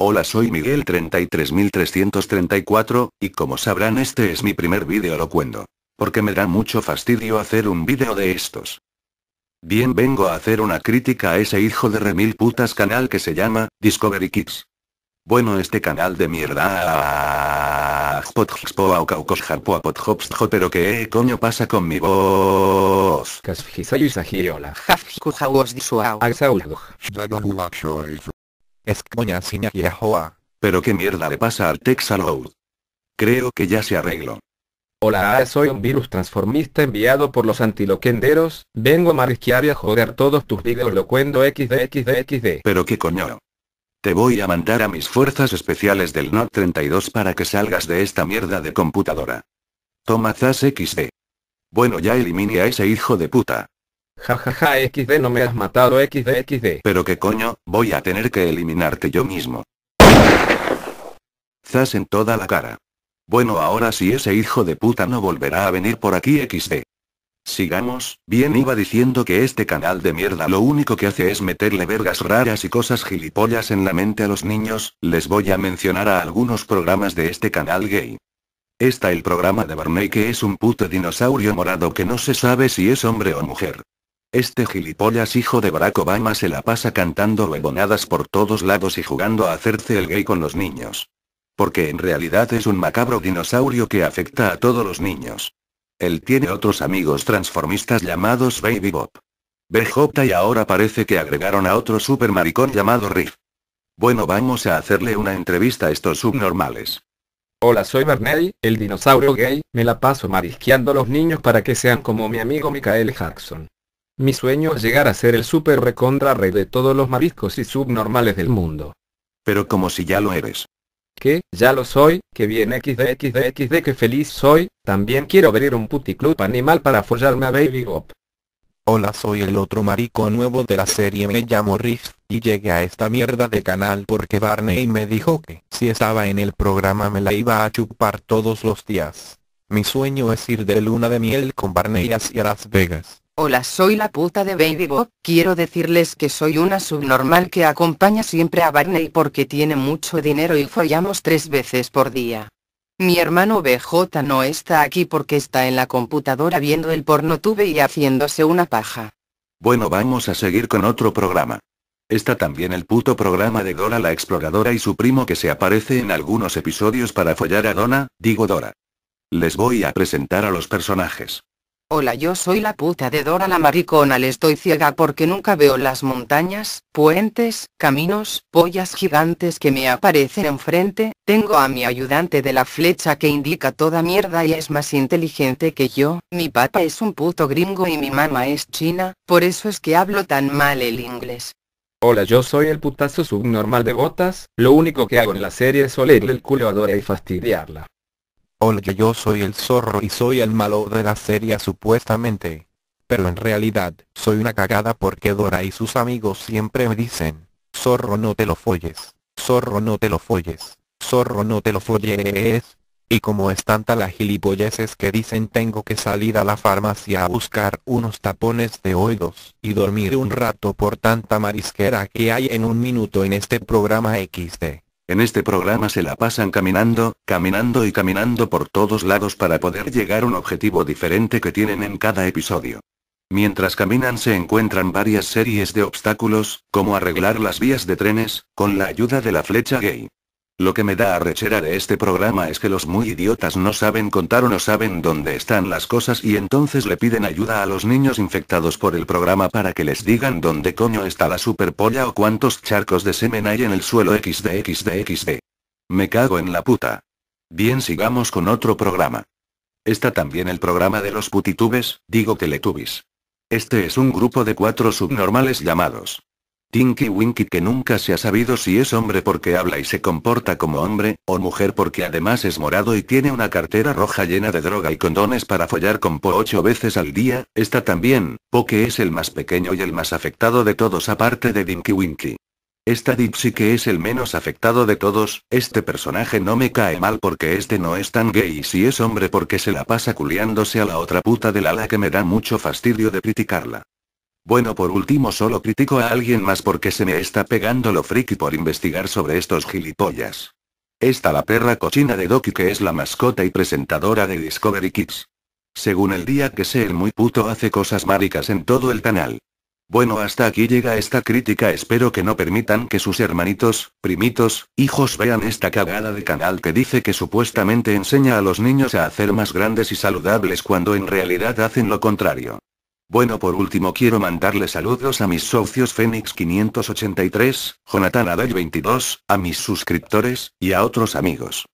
Hola soy Miguel 33334, y como sabrán este es mi primer vídeo locuendo. Porque me da mucho fastidio hacer un vídeo de estos. Bien vengo a hacer una crítica a ese hijo de remil putas canal que se llama, Discovery Kids. Bueno este canal de mierda pero que coño pasa con mi voz Escoña y ajoa. ¿Pero qué mierda le pasa al Texaload? Creo que ya se arregló. Hola, soy un virus transformista enviado por los antiloquenderos, vengo a marisquear y a joder todos tus videos locuendo xdxdxd. Pero qué coño. Te voy a mandar a mis fuerzas especiales del NOT 32 para que salgas de esta mierda de computadora. Toma Zas XD. Bueno ya elimine a ese hijo de puta. Jajaja XD no me has matado XD XD. Pero que coño, voy a tener que eliminarte yo mismo. Zas en toda la cara. Bueno ahora si ese hijo de puta no volverá a venir por aquí XD. Sigamos, bien iba diciendo que este canal de mierda lo único que hace es meterle vergas raras y cosas gilipollas en la mente a los niños, les voy a mencionar a algunos programas de este canal gay. Está el programa de Barney que es un puto dinosaurio morado que no se sabe si es hombre o mujer. Este gilipollas hijo de Barack Obama se la pasa cantando huevonadas por todos lados y jugando a hacerse el gay con los niños. Porque en realidad es un macabro dinosaurio que afecta a todos los niños. Él tiene otros amigos transformistas llamados Baby Bob. BJ y ahora parece que agregaron a otro super maricón llamado Riff. Bueno, vamos a hacerle una entrevista a estos subnormales. Hola, soy Barney, el dinosaurio gay, me la paso marisqueando a los niños para que sean como mi amigo Michael Jackson. Mi sueño es llegar a ser el super recontra rey de todos los mariscos y subnormales del mundo. Pero como si ya lo eres. Que, ya lo soy, que bien xdxdxd x de que feliz soy, también quiero abrir un puticlub animal para follarme a Baby Bob. Hola soy el otro marico nuevo de la serie me llamo Riff, y llegué a esta mierda de canal porque Barney me dijo que si estaba en el programa me la iba a chupar todos los días. Mi sueño es ir de luna de miel con Barney hacia Las Vegas. Hola soy la puta de Baby Bob, quiero decirles que soy una subnormal que acompaña siempre a Barney porque tiene mucho dinero y follamos tres veces por día. Mi hermano BJ no está aquí porque está en la computadora viendo el porno tube y haciéndose una paja. Bueno vamos a seguir con otro programa. Está también el puto programa de Dora la exploradora y su primo que se aparece en algunos episodios para follar a Donna, digo Dora. Les voy a presentar a los personajes. Hola, yo soy la puta de Dora la maricona, le estoy ciega porque nunca veo las montañas, puentes, caminos, pollas gigantes que me aparecen enfrente, tengo a mi ayudante de la flecha que indica toda mierda y es más inteligente que yo, mi papá es un puto gringo y mi mamá es china, por eso es que hablo tan mal el inglés. Hola, yo soy el putazo subnormal de botas, lo único que hago en la serie es olerle el culo a Dora y fastidiarla. Oye yo soy el zorro y soy el malo de la serie supuestamente. Pero en realidad, soy una cagada porque Dora y sus amigos siempre me dicen, zorro no te lo folles, zorro no te lo folles, zorro no te lo folles. Y como es tanta la gilipolleces que dicen tengo que salir a la farmacia a buscar unos tapones de oídos y dormir un rato por tanta marisquera que hay en un minuto en este programa XD. En este programa se la pasan caminando, caminando y caminando por todos lados para poder llegar a un objetivo diferente que tienen en cada episodio. Mientras caminan se encuentran varias series de obstáculos, como arreglar las vías de trenes, con la ayuda de la flecha gay. Lo que me da arrechera de este programa es que los muy idiotas no saben contar o no saben dónde están las cosas y entonces le piden ayuda a los niños infectados por el programa para que les digan dónde coño está la superpolla o cuántos charcos de semen hay en el suelo xdxdxd. Me cago en la puta. Bien, sigamos con otro programa. Está también el programa de los putitubes, digo teletubis. Este es un grupo de cuatro subnormales llamados Dinky Winky que nunca se ha sabido si es hombre porque habla y se comporta como hombre, o mujer porque además es morado y tiene una cartera roja llena de droga y condones para follar con Po ocho veces al día, está también, Po que es el más pequeño y el más afectado de todos aparte de Dinky Winky. Esta Dipsy que es el menos afectado de todos, este personaje no me cae mal porque este no es tan gay y si es hombre porque se la pasa culiándose a la otra puta del ala que me da mucho fastidio de criticarla. Bueno, por último, solo critico a alguien más porque se me está pegando lo friki por investigar sobre estos gilipollas. Esta la perra cochina de Doki que es la mascota y presentadora de Discovery Kids. Según el día que sé el muy puto hace cosas maricas en todo el canal. Bueno, hasta aquí llega esta crítica, espero que no permitan que sus hermanitos, primitos, hijos vean esta cagada de canal que dice que supuestamente enseña a los niños a hacer más grandes y saludables cuando en realidad hacen lo contrario. Bueno, por último quiero mandarle saludos a mis socios Fénix 583, Jonathan Adel 22, a mis suscriptores, y a otros amigos.